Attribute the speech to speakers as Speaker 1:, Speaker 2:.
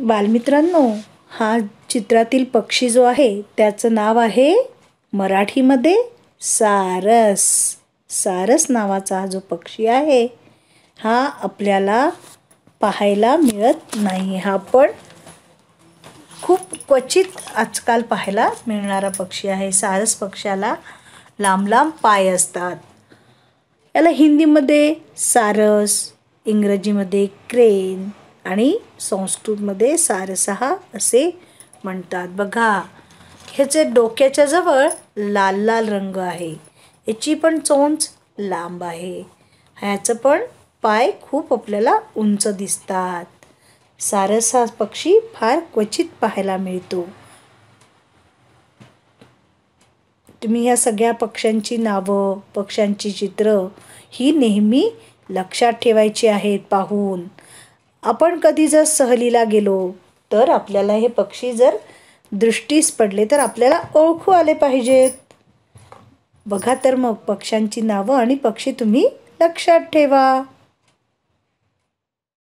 Speaker 1: बालमित्रांनो हा चित्रातील पक्षी जो आहे त्याचं नाव आहे मराठीमध्ये सारस सारस नावाचा जो पक्षी आहे हा आपल्याला पाहायला मिळत नाही हा पण खूप क्वचित आजकाल पाहायला मिळणारा पक्षी आहे सारस पक्ष्याला लांब लांब पाय असतात याला हिंदीमध्ये सारस इंग्रजीमध्ये क्रेन आणि संस्कृतमध्ये सारसहा असे म्हणतात बघा ह्याचे डोक्याच्या जवळ लाल लाल रंग आहे याची पण चोंच लांब आहे ह्याचं पण पाय खूप आपल्याला उंच दिसतात सारस पक्षी फार क्वचित पाहायला मिळतो तुम्ही ह्या सगळ्या पक्ष्यांची नावं पक्ष्यांची चित्र ही नेहमी लक्षात ठेवायची आहेत पाहून आपण कधी जर सहलीला गेलो तर आपल्याला हे पक्षी जर दृष्टीस पडले तर आपल्याला ओळखू आले पाहिजेत बघा तर मग पक्ष्यांची नावं आणि पक्षी तुम्ही लक्षात ठेवा